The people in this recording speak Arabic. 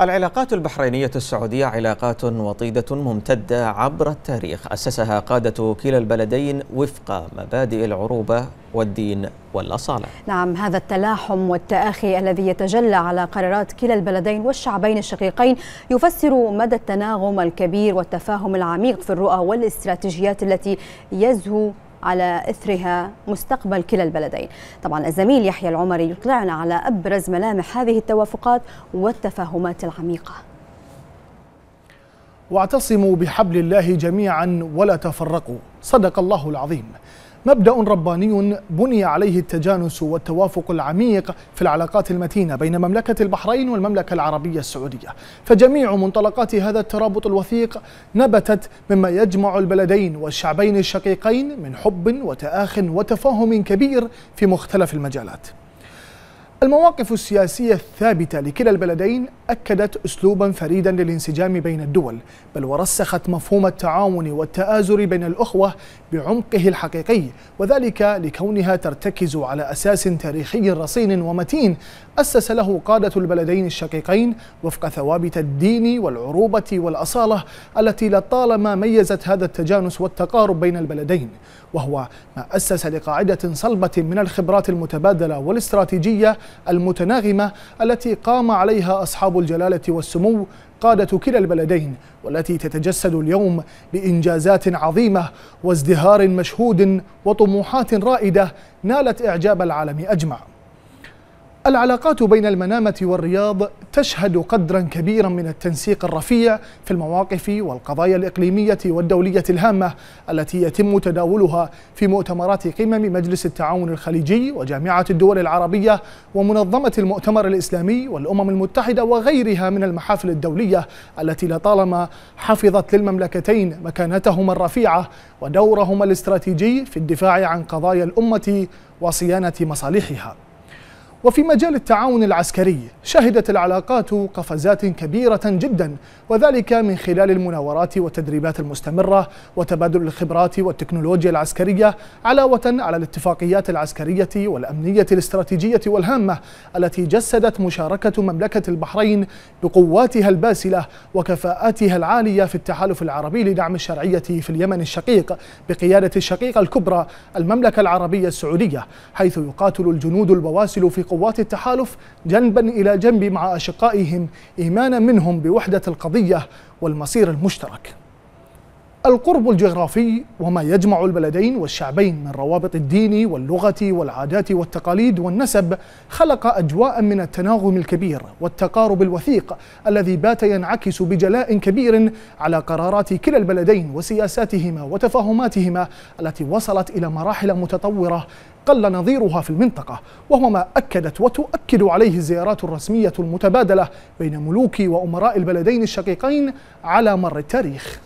العلاقات البحرينية السعودية علاقات وطيدة ممتدة عبر التاريخ أسسها قادة كلا البلدين وفق مبادئ العروبة والدين والأصالة نعم هذا التلاحم والتآخي الذي يتجلى على قرارات كلا البلدين والشعبين الشقيقين يفسر مدى التناغم الكبير والتفاهم العميق في الرؤى والاستراتيجيات التي يزهو على إثرها مستقبل كلا البلدين طبعا الزميل يحيى العمري يطلعنا على أبرز ملامح هذه التوافقات والتفاهمات العميقة واعتصموا بحبل الله جميعا ولا تفرقوا صدق الله العظيم مبدا رباني بني عليه التجانس والتوافق العميق في العلاقات المتينه بين مملكه البحرين والمملكه العربيه السعوديه فجميع منطلقات هذا الترابط الوثيق نبتت مما يجمع البلدين والشعبين الشقيقين من حب وتاخ وتفاهم كبير في مختلف المجالات المواقف السياسية الثابتة لكلا البلدين أكدت أسلوبا فريدا للانسجام بين الدول بل ورسخت مفهوم التعاون والتآزر بين الأخوة بعمقه الحقيقي وذلك لكونها ترتكز على أساس تاريخي رصين ومتين أسس له قادة البلدين الشقيقين وفق ثوابت الدين والعروبة والأصالة التي لطالما ميزت هذا التجانس والتقارب بين البلدين وهو ما أسس لقاعدة صلبة من الخبرات المتبادلة والاستراتيجية المتناغمة التي قام عليها أصحاب الجلالة والسمو قادة كلا البلدين والتي تتجسد اليوم بإنجازات عظيمة وازدهار مشهود وطموحات رائدة نالت إعجاب العالم أجمع العلاقات بين المنامة والرياض تشهد قدرا كبيرا من التنسيق الرفيع في المواقف والقضايا الإقليمية والدولية الهامة التي يتم تداولها في مؤتمرات قمم مجلس التعاون الخليجي وجامعة الدول العربية ومنظمة المؤتمر الإسلامي والأمم المتحدة وغيرها من المحافل الدولية التي لطالما حفظت للمملكتين مكانتهما الرفيعة ودورهما الاستراتيجي في الدفاع عن قضايا الأمة وصيانة مصالحها وفي مجال التعاون العسكري شهدت العلاقات قفزات كبيرة جدا وذلك من خلال المناورات والتدريبات المستمرة وتبادل الخبرات والتكنولوجيا العسكرية علاوة على الاتفاقيات العسكرية والأمنية الاستراتيجية والهامة التي جسدت مشاركة مملكة البحرين بقواتها الباسلة وكفاءاتها العالية في التحالف العربي لدعم الشرعية في اليمن الشقيق بقيادة الشقيقة الكبرى المملكة العربية السعودية حيث يقاتل الجنود البواسل في قوات التحالف جنبا إلى جنب مع أشقائهم إيمانا منهم بوحدة القضية والمصير المشترك القرب الجغرافي وما يجمع البلدين والشعبين من روابط الدين واللغة والعادات والتقاليد والنسب خلق أجواء من التناغم الكبير والتقارب الوثيق الذي بات ينعكس بجلاء كبير على قرارات كلا البلدين وسياساتهما وتفاهماتهما التي وصلت إلى مراحل متطورة قل نظيرها في المنطقة وهو ما أكدت وتؤكد عليه الزيارات الرسمية المتبادلة بين ملوك وأمراء البلدين الشقيقين على مر التاريخ